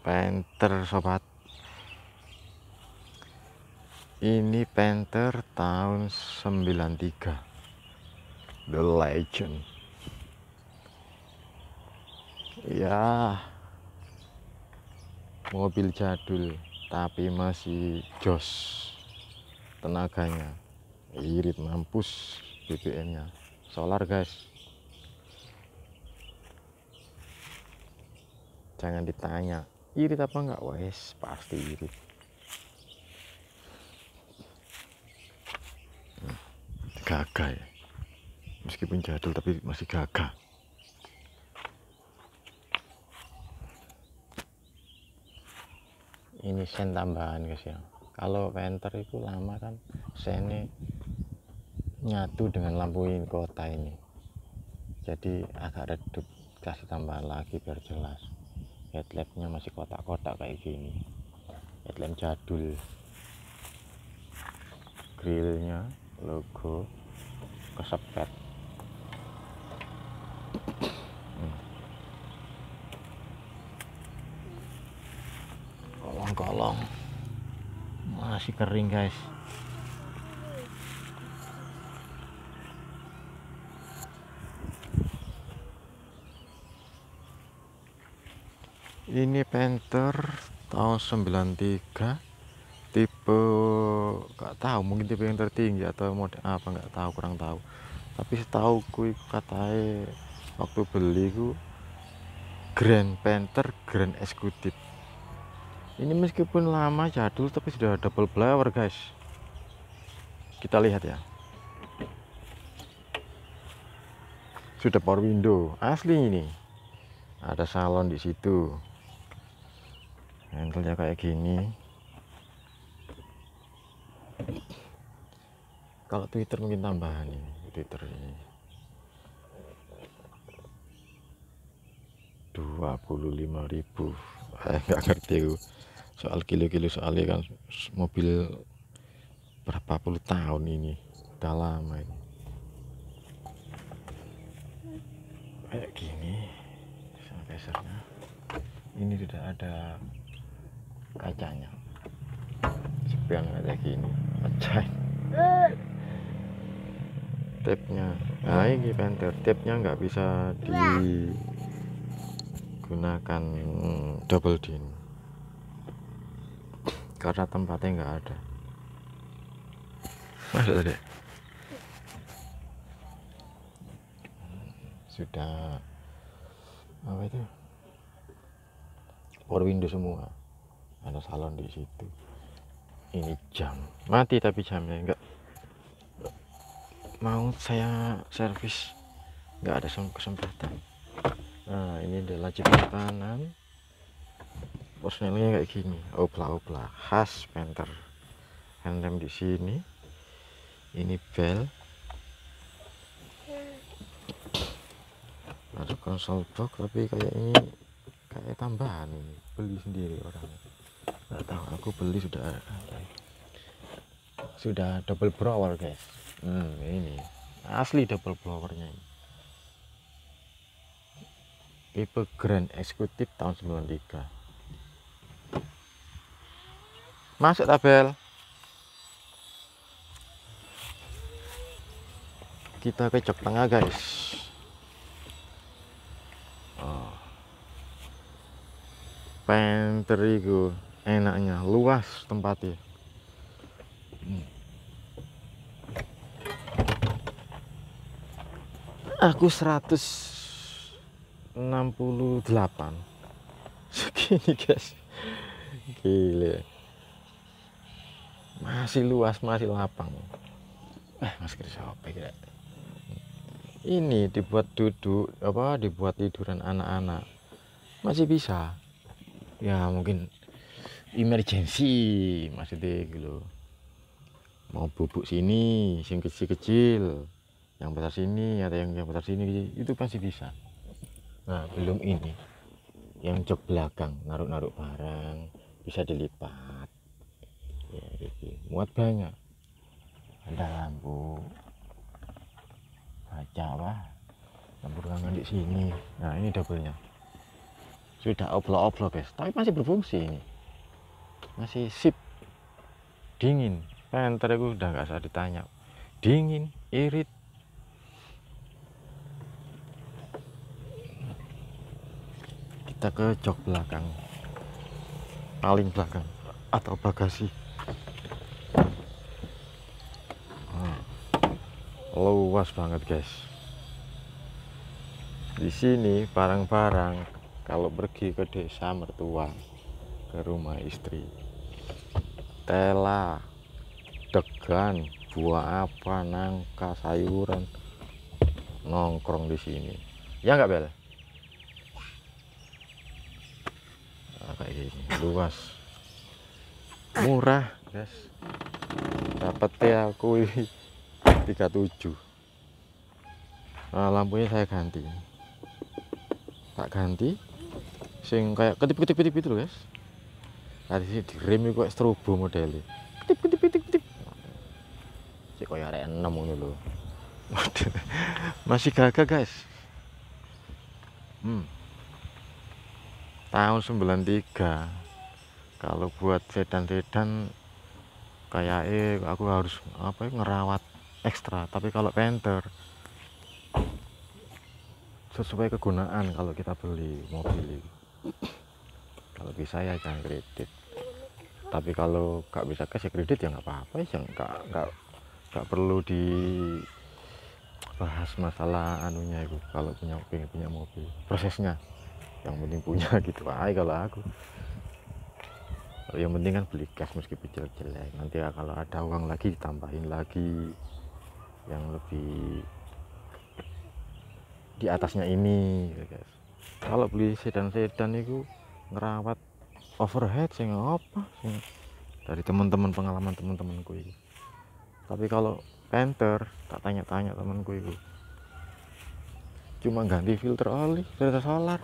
panther sobat ini panther tahun 93 the legend ya mobil jadul tapi masih jos tenaganya irit mampus BBM nya solar guys jangan ditanya irit apa enggak wes pasti irit hmm, gagah ya meskipun jadul tapi masih gagah ini sen tambahan guys ya kalau penter itu lama kan sennya nyatu dengan lampu kota ini jadi agak redup kasih tambahan lagi biar jelas headlampnya masih kotak-kotak kayak gini headlamp jadul grillnya logo kesepet hmm. kolong-kolong masih kering guys ini Panther tahun 93 tipe nggak tahu mungkin tipe yang tertinggi atau mode apa nggak tahu kurang tahu tapi setahu itu katanya waktu beli ku Grand Panther Grand Executive ini meskipun lama jadul tapi sudah double blower guys kita lihat ya sudah power window asli ini ada salon di situ handle kayak gini kalau Twitter mungkin tambahan ini Twitter ini ribu. saya eh, nggak ngerti soal kilo-kilo soalnya kan mobil berapa puluh tahun ini udah lama ini kayak gini ini tidak ada kacanya sepian kayak gini ajaib tipnya nah ini penter tipnya nggak bisa digunakan double din karena tempatnya nggak ada masuk tadi sudah apa itu power window semua ada salon di situ ini jam mati tapi jamnya enggak mau saya servis enggak ada kesempatan nah ini adalah jenis kanan personelnya kayak gini opla opla khas penter handem di sini ini bel ada konsol box tapi kayak ini kayak tambahan ini beli sendiri orangnya nggak tahu aku beli sudah sudah double blower guys hmm, ini asli double blowernya ini tipe Grand Executive tahun 93 masuk tabel kita ke jok tengah guys oh. Penterigo enaknya luas tempatnya aku 168 segini guys gile masih luas masih lapang eh masker siapa ya ini dibuat duduk apa dibuat tiduran anak-anak masih bisa ya mungkin emergency maksudnya gitu mau bubuk sini sing kecil-kecil yang besar sini ada yang yang besar sini itu pasti bisa nah belum ini yang jok belakang naruh-naruh barang bisa dilipat ya gitu. muat banyak ada lampu baca wah lampu ruangan di sini nah ini doublenya sudah oplo oplo guys tapi masih berfungsi ini masih sip dingin kan tadi gue udah gak usah ditanya dingin irit kita ke jok belakang paling belakang atau bagasi hmm. luas banget guys di sini barang-barang kalau pergi ke desa mertua ke rumah istri tela degan buah apa nangka sayuran nongkrong di sini ya nggak bel nah, kayak gini luas murah guys dapat ya aku 37 nah, lampunya saya ganti tak ganti sing kayak ketip-ketip itu guys Kali di direm iku strobo modele. Ketip ketip ketip ketip. Cek koyo ya arek enom ngono lho. Masih gagal, guys. Hmm. Tahun 93 kalau buat sedan-sedan kayak kayaknya aku harus apa ya, ngerawat ekstra tapi kalau Panther sesuai kegunaan kalau kita beli mobil ini kalau bisa ya jangan kredit tapi kalau nggak bisa kasih ya kredit ya nggak apa-apa ya nggak nggak nggak perlu di bahas masalah anunya itu kalau punya pengen punya mobil prosesnya yang penting punya gitu ay kalau aku yang penting kan beli cash meskipun jelek-jelek nanti ya, kalau ada uang lagi ditambahin lagi yang lebih di atasnya ini guys gitu. kalau beli sedan-sedan itu ngerawat overhead sing apa sing dari teman-teman pengalaman teman-temanku ini tapi kalau Panther tak tanya-tanya temanku itu cuma ganti filter oli filter solar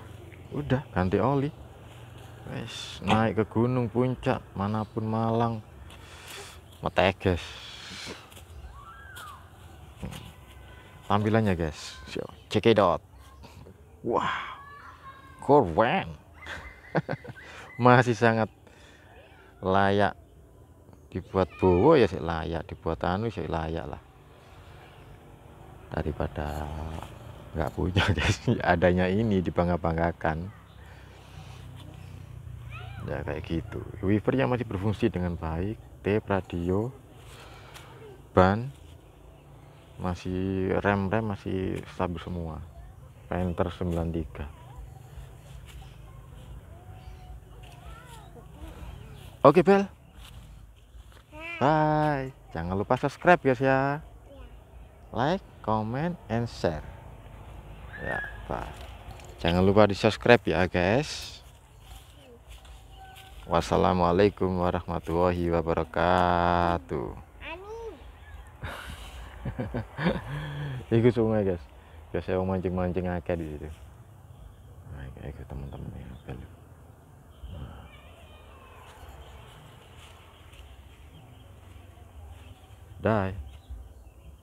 udah ganti oli wes naik ke gunung puncak manapun Malang meteges hmm. tampilannya guys cekidot wah wow. keren masih sangat layak dibuat bowo ya sih layak dibuat anu sih layak lah daripada nggak punya adanya ini dibangga-banggakan ya kayak gitu wiper yang masih berfungsi dengan baik tape radio ban masih rem-rem masih stabil semua Panther 93 Oke Bel. Bye. Jangan lupa subscribe guys ya. Like, comment, and share. Ya, bye. Jangan lupa di subscribe ya guys. Wassalamualaikum warahmatullahi wabarakatuh. Amin. Ikut sungai guys. Biasanya mancing-mancing aja di situ. Nah, ikut teman-teman. die.